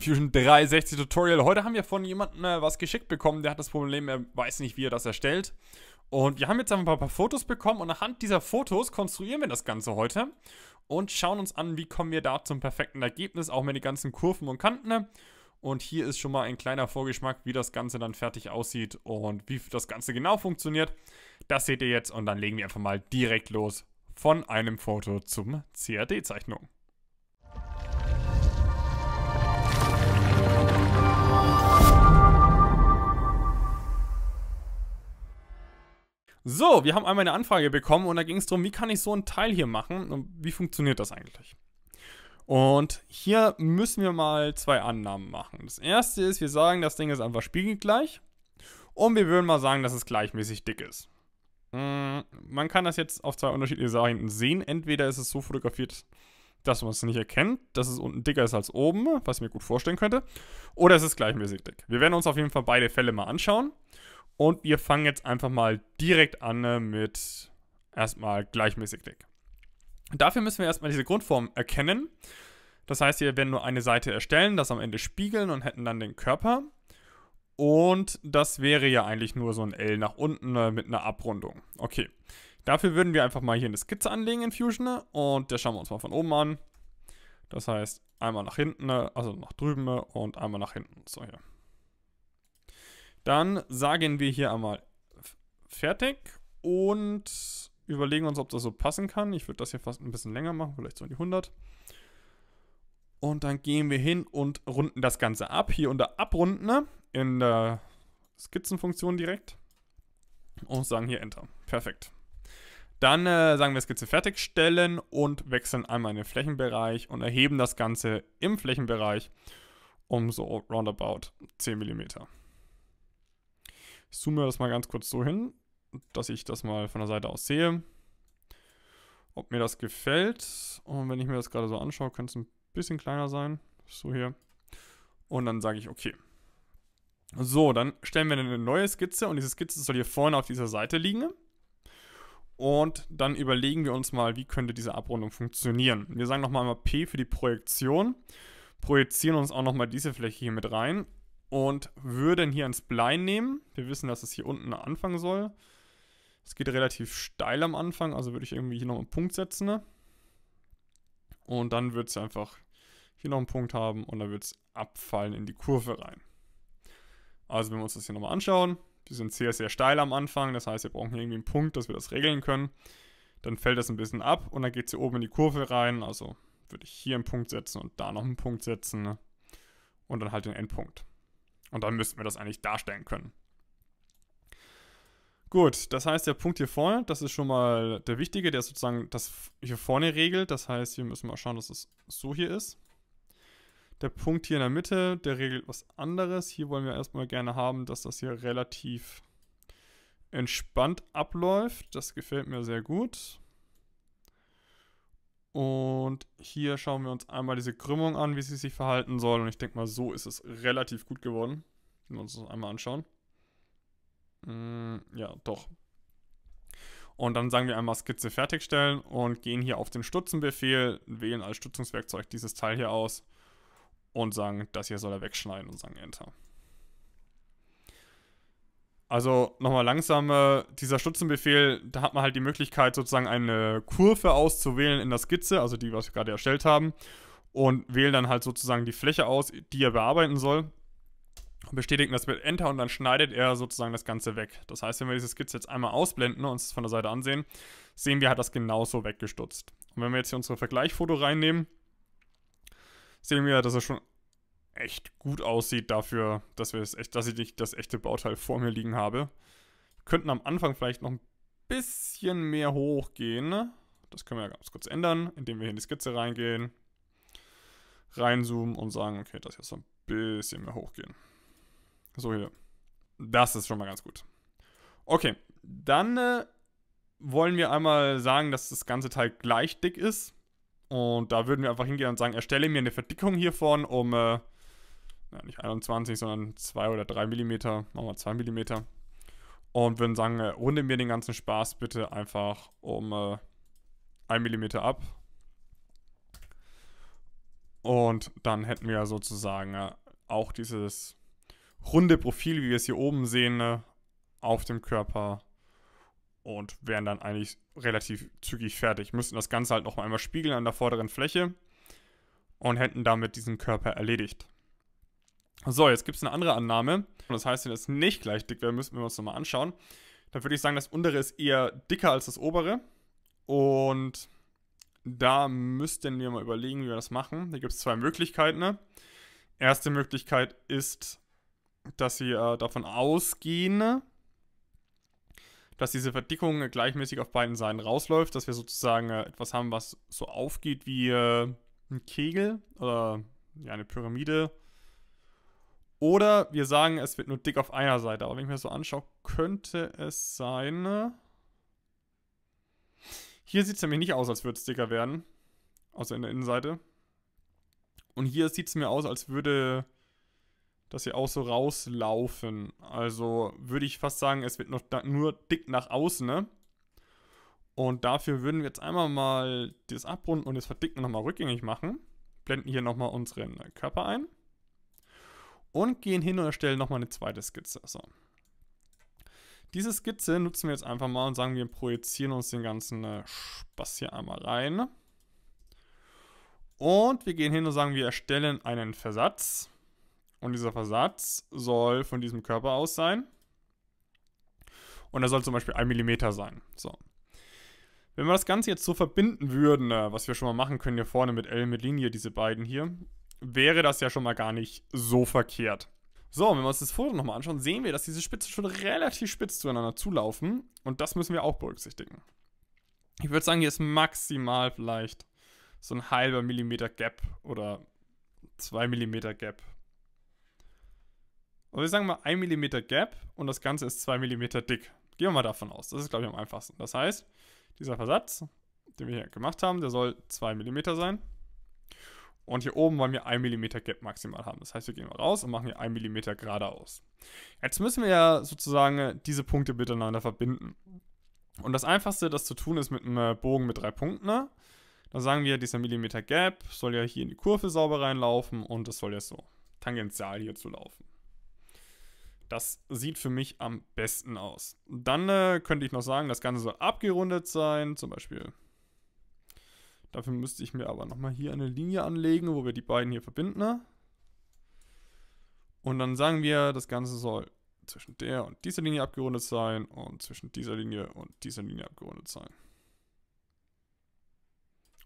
Fusion 360 Tutorial. Heute haben wir von jemandem äh, was geschickt bekommen, der hat das Problem, er weiß nicht, wie er das erstellt. Und wir haben jetzt einfach ein paar Fotos bekommen und anhand dieser Fotos konstruieren wir das Ganze heute und schauen uns an, wie kommen wir da zum perfekten Ergebnis, auch mit den ganzen Kurven und Kanten. Ne? Und hier ist schon mal ein kleiner Vorgeschmack, wie das Ganze dann fertig aussieht und wie das Ganze genau funktioniert. Das seht ihr jetzt und dann legen wir einfach mal direkt los von einem Foto zum CAD-Zeichnung. So, wir haben einmal eine Anfrage bekommen und da ging es darum, wie kann ich so einen Teil hier machen und wie funktioniert das eigentlich? Und hier müssen wir mal zwei Annahmen machen. Das erste ist, wir sagen, das Ding ist einfach spiegelgleich und wir würden mal sagen, dass es gleichmäßig dick ist. Hm, man kann das jetzt auf zwei unterschiedliche Seiten sehen. Entweder ist es so fotografiert, dass man es nicht erkennt, dass es unten dicker ist als oben, was ich mir gut vorstellen könnte, oder es ist gleichmäßig dick. Wir werden uns auf jeden Fall beide Fälle mal anschauen und wir fangen jetzt einfach mal direkt an ne, mit erstmal gleichmäßig dick. Dafür müssen wir erstmal diese Grundform erkennen. Das heißt, wir werden nur eine Seite erstellen, das am Ende spiegeln und hätten dann den Körper. Und das wäre ja eigentlich nur so ein L nach unten ne, mit einer Abrundung. Okay, dafür würden wir einfach mal hier eine Skizze anlegen in Fusion. Ne, und das schauen wir uns mal von oben an. Das heißt, einmal nach hinten, also nach drüben und einmal nach hinten. So hier. Dann sagen wir hier einmal fertig und überlegen uns, ob das so passen kann. Ich würde das hier fast ein bisschen länger machen, vielleicht so in die 100. Und dann gehen wir hin und runden das Ganze ab. Hier unter Abrunden ne? in der Skizzenfunktion direkt. Und sagen hier Enter. Perfekt. Dann äh, sagen wir Skizze fertigstellen und wechseln einmal in den Flächenbereich und erheben das Ganze im Flächenbereich um so roundabout 10 mm zoome das mal ganz kurz so hin, dass ich das mal von der Seite aus sehe. Ob mir das gefällt. Und wenn ich mir das gerade so anschaue, könnte es ein bisschen kleiner sein. So hier. Und dann sage ich, okay. So, dann stellen wir eine neue Skizze und diese Skizze soll hier vorne auf dieser Seite liegen. Und dann überlegen wir uns mal, wie könnte diese Abrundung funktionieren. Wir sagen nochmal P für die Projektion, projizieren uns auch nochmal diese Fläche hier mit rein und würden hier ein Spline nehmen. Wir wissen, dass es hier unten anfangen soll. Es geht relativ steil am Anfang, also würde ich irgendwie hier noch einen Punkt setzen. Ne? Und dann wird es einfach hier noch einen Punkt haben und dann wird es abfallen in die Kurve rein. Also wenn wir uns das hier nochmal anschauen, wir sind sehr, sehr steil am Anfang, das heißt, wir brauchen hier irgendwie einen Punkt, dass wir das regeln können. Dann fällt das ein bisschen ab und dann geht es hier oben in die Kurve rein, also würde ich hier einen Punkt setzen und da noch einen Punkt setzen ne? und dann halt den Endpunkt. Und dann müssten wir das eigentlich darstellen können. Gut, das heißt, der Punkt hier vorne, das ist schon mal der wichtige, der sozusagen das hier vorne regelt. Das heißt, wir müssen mal schauen, dass es so hier ist. Der Punkt hier in der Mitte, der regelt was anderes. Hier wollen wir erstmal gerne haben, dass das hier relativ entspannt abläuft. Das gefällt mir sehr gut. Und hier schauen wir uns einmal diese Krümmung an, wie sie sich verhalten soll. Und ich denke mal, so ist es relativ gut geworden. Wenn wir uns das einmal anschauen. Mm, ja, doch. Und dann sagen wir einmal Skizze fertigstellen und gehen hier auf den Stutzenbefehl, wählen als Stutzungswerkzeug dieses Teil hier aus und sagen, das hier soll er wegschneiden und sagen Enter. Also nochmal langsam, äh, dieser Stutzenbefehl, da hat man halt die Möglichkeit, sozusagen eine Kurve auszuwählen in der Skizze, also die, was wir gerade erstellt haben, und wählen dann halt sozusagen die Fläche aus, die er bearbeiten soll. Bestätigen das mit Enter und dann schneidet er sozusagen das Ganze weg. Das heißt, wenn wir diese Skizze jetzt einmal ausblenden und uns das von der Seite ansehen, sehen wir, hat das genauso weggestutzt. Und wenn wir jetzt hier unsere Vergleichfoto reinnehmen, sehen wir, dass er schon echt gut aussieht dafür, dass wir das echt, dass ich nicht das echte Bauteil vor mir liegen habe. Wir könnten am Anfang vielleicht noch ein bisschen mehr hochgehen. Das können wir ja ganz kurz ändern, indem wir hier in die Skizze reingehen, reinzoomen und sagen, okay, das jetzt so ein bisschen mehr hochgehen. So hier. Das ist schon mal ganz gut. Okay, dann äh, wollen wir einmal sagen, dass das ganze Teil gleich dick ist. Und da würden wir einfach hingehen und sagen, erstelle mir eine Verdickung hiervon, um äh, ja, nicht 21, sondern 2 oder 3 mm, machen wir 2 mm. Und würden sagen, äh, runde mir den ganzen Spaß bitte einfach um äh, 1 mm ab. Und dann hätten wir sozusagen äh, auch dieses runde Profil, wie wir es hier oben sehen, äh, auf dem Körper und wären dann eigentlich relativ zügig fertig. Müssten das Ganze halt noch einmal spiegeln an der vorderen Fläche und hätten damit diesen Körper erledigt. So, jetzt gibt es eine andere Annahme. Das heißt, wenn es nicht gleich dick wäre, müssten wir uns nochmal anschauen. Dann würde ich sagen, das untere ist eher dicker als das obere. Und da müssten wir mal überlegen, wie wir das machen. Hier gibt es zwei Möglichkeiten. Ne? Erste Möglichkeit ist, dass wir äh, davon ausgehen, dass diese Verdickung gleichmäßig auf beiden Seiten rausläuft, dass wir sozusagen äh, etwas haben, was so aufgeht wie äh, ein Kegel oder eine Pyramide oder wir sagen, es wird nur dick auf einer Seite. Aber wenn ich mir das so anschaue, könnte es sein. Ne? Hier sieht es nämlich nicht aus, als würde es dicker werden. Außer in der Innenseite. Und hier sieht es mir aus, als würde das hier auch so rauslaufen. Also würde ich fast sagen, es wird noch nur dick nach außen. Ne? Und dafür würden wir jetzt einmal mal das abrunden und das Verdicken nochmal rückgängig machen. Blenden hier nochmal unseren Körper ein und gehen hin und erstellen nochmal eine zweite Skizze. So. Diese Skizze nutzen wir jetzt einfach mal und sagen, wir projizieren uns den ganzen äh, Spaß hier einmal rein. Und wir gehen hin und sagen, wir erstellen einen Versatz. Und dieser Versatz soll von diesem Körper aus sein. Und er soll zum Beispiel 1 mm sein. So. Wenn wir das Ganze jetzt so verbinden würden, äh, was wir schon mal machen können hier vorne mit L mit Linie, diese beiden hier, wäre das ja schon mal gar nicht so verkehrt. So, wenn wir uns das Foto nochmal anschauen, sehen wir, dass diese Spitzen schon relativ spitz zueinander zulaufen. Und das müssen wir auch berücksichtigen. Ich würde sagen, hier ist maximal vielleicht so ein halber Millimeter Gap oder zwei Millimeter Gap. Und wir sagen mal ein Millimeter Gap und das Ganze ist zwei Millimeter dick. Gehen wir mal davon aus. Das ist, glaube ich, am einfachsten. Das heißt, dieser Versatz, den wir hier gemacht haben, der soll zwei Millimeter sein. Und hier oben wollen wir 1 mm Gap maximal haben. Das heißt, wir gehen mal raus und machen hier 1 mm geradeaus. Jetzt müssen wir ja sozusagen diese Punkte miteinander verbinden. Und das Einfachste, das zu tun ist mit einem äh, Bogen mit drei Punkten. Ne? Dann sagen wir, dieser Millimeter Gap soll ja hier in die Kurve sauber reinlaufen und das soll ja so tangential hier zu laufen. Das sieht für mich am besten aus. Dann äh, könnte ich noch sagen, das Ganze soll abgerundet sein, zum Beispiel Dafür müsste ich mir aber nochmal hier eine Linie anlegen, wo wir die beiden hier verbinden. Ne? Und dann sagen wir, das Ganze soll zwischen der und dieser Linie abgerundet sein und zwischen dieser Linie und dieser Linie abgerundet sein.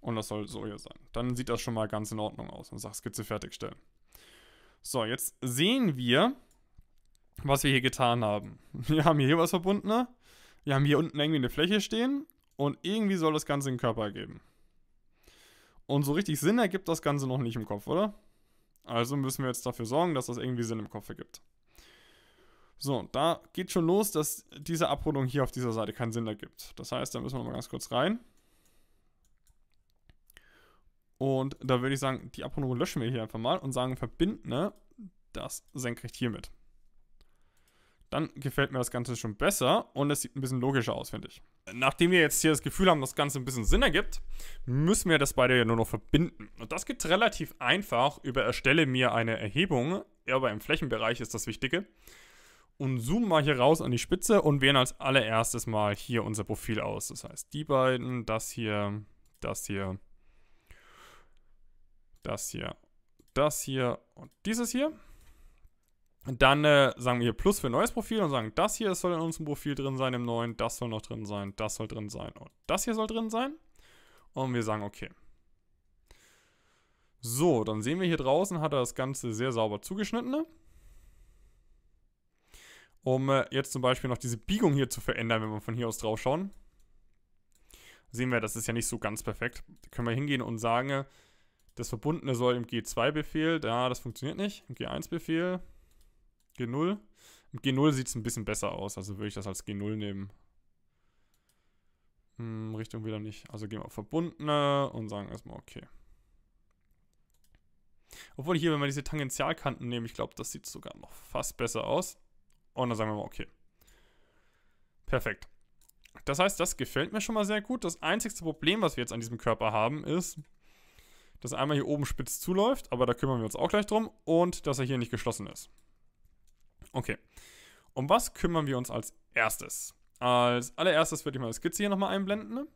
Und das soll so hier sein. Dann sieht das schon mal ganz in Ordnung aus. Und sagt Skizze fertigstellen. So, jetzt sehen wir, was wir hier getan haben. Wir haben hier was verbunden. Ne? Wir haben hier unten irgendwie eine Fläche stehen. Und irgendwie soll das Ganze einen Körper geben. Und so richtig Sinn ergibt das Ganze noch nicht im Kopf, oder? Also müssen wir jetzt dafür sorgen, dass das irgendwie Sinn im Kopf ergibt. So, da geht schon los, dass diese Abrundung hier auf dieser Seite keinen Sinn ergibt. Das heißt, da müssen wir mal ganz kurz rein. Und da würde ich sagen, die Abrundung löschen wir hier einfach mal und sagen, verbinden das senkrecht hiermit dann gefällt mir das Ganze schon besser und es sieht ein bisschen logischer aus, finde ich. Nachdem wir jetzt hier das Gefühl haben, dass das Ganze ein bisschen Sinn ergibt, müssen wir das beide ja nur noch verbinden. Und das geht relativ einfach über Erstelle mir eine Erhebung, aber im Flächenbereich ist das Wichtige. Und zoomen mal hier raus an die Spitze und wählen als allererstes mal hier unser Profil aus. Das heißt, die beiden, das hier, das hier, das hier, das hier und dieses hier. Dann äh, sagen wir hier Plus für ein neues Profil und sagen, das hier soll in unserem Profil drin sein, im neuen, das soll noch drin sein, das soll drin sein und das hier soll drin sein. Und wir sagen, okay. So, dann sehen wir hier draußen, hat er das Ganze sehr sauber zugeschnitten. Ne? Um äh, jetzt zum Beispiel noch diese Biegung hier zu verändern, wenn wir von hier aus drauf schauen. Sehen wir, das ist ja nicht so ganz perfekt. Da können wir hingehen und sagen, äh, das Verbundene soll im G2-Befehl, da, das funktioniert nicht, im G1-Befehl, G0. Mit G0 sieht es ein bisschen besser aus, also würde ich das als G0 nehmen. Hm, Richtung wieder nicht. Also gehen wir auf Verbundene und sagen erstmal okay. Obwohl hier, wenn wir diese Tangentialkanten nehmen, ich glaube, das sieht sogar noch fast besser aus. Und dann sagen wir mal okay. Perfekt. Das heißt, das gefällt mir schon mal sehr gut. Das einzige Problem, was wir jetzt an diesem Körper haben, ist, dass er einmal hier oben spitz zuläuft, aber da kümmern wir uns auch gleich drum, und dass er hier nicht geschlossen ist. Okay. Um was kümmern wir uns als erstes? Als allererstes würde ich mal eine Skizze hier nochmal einblenden. Ne?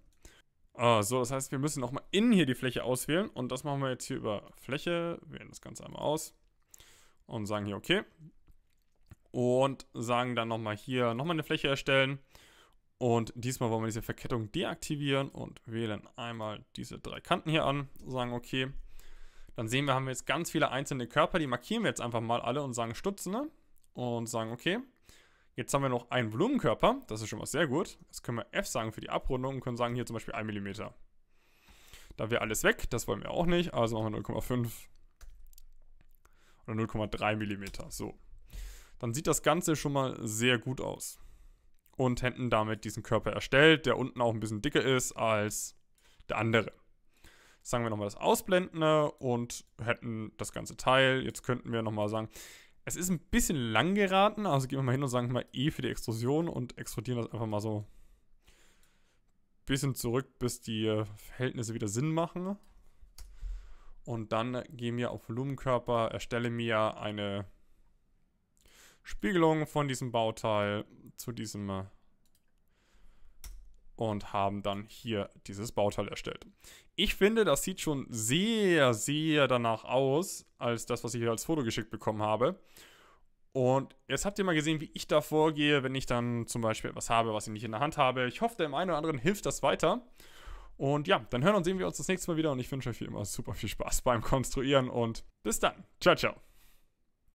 Ah, so, das heißt, wir müssen nochmal innen hier die Fläche auswählen. Und das machen wir jetzt hier über Fläche. Wählen das Ganze einmal aus. Und sagen hier OK. Und sagen dann nochmal hier, nochmal eine Fläche erstellen. Und diesmal wollen wir diese Verkettung deaktivieren und wählen einmal diese drei Kanten hier an. Sagen OK. Dann sehen wir, haben wir jetzt ganz viele einzelne Körper. Die markieren wir jetzt einfach mal alle und sagen Stutzende und sagen, okay, jetzt haben wir noch einen Volumenkörper, das ist schon mal sehr gut. Jetzt können wir F sagen für die Abrundung und können sagen, hier zum Beispiel 1 mm. Da wäre alles weg, das wollen wir auch nicht, also machen wir 0,5 oder 0,3 mm, so. Dann sieht das Ganze schon mal sehr gut aus. Und hätten damit diesen Körper erstellt, der unten auch ein bisschen dicker ist als der andere sagen wir nochmal das Ausblendende und hätten das ganze Teil. Jetzt könnten wir nochmal sagen, es ist ein bisschen lang geraten, also gehen wir mal hin und sagen mal E für die Extrusion und extrudieren das einfach mal so ein bisschen zurück, bis die Verhältnisse wieder Sinn machen. Und dann gehen wir auf Volumenkörper, erstelle mir eine Spiegelung von diesem Bauteil zu diesem und haben dann hier dieses Bauteil erstellt. Ich finde, das sieht schon sehr, sehr danach aus, als das, was ich hier als Foto geschickt bekommen habe. Und jetzt habt ihr mal gesehen, wie ich da vorgehe, wenn ich dann zum Beispiel etwas habe, was ich nicht in der Hand habe. Ich hoffe, dem einen oder anderen hilft das weiter. Und ja, dann hören und sehen wir uns das nächste Mal wieder und ich wünsche euch wie immer super viel Spaß beim Konstruieren und bis dann. Ciao, ciao.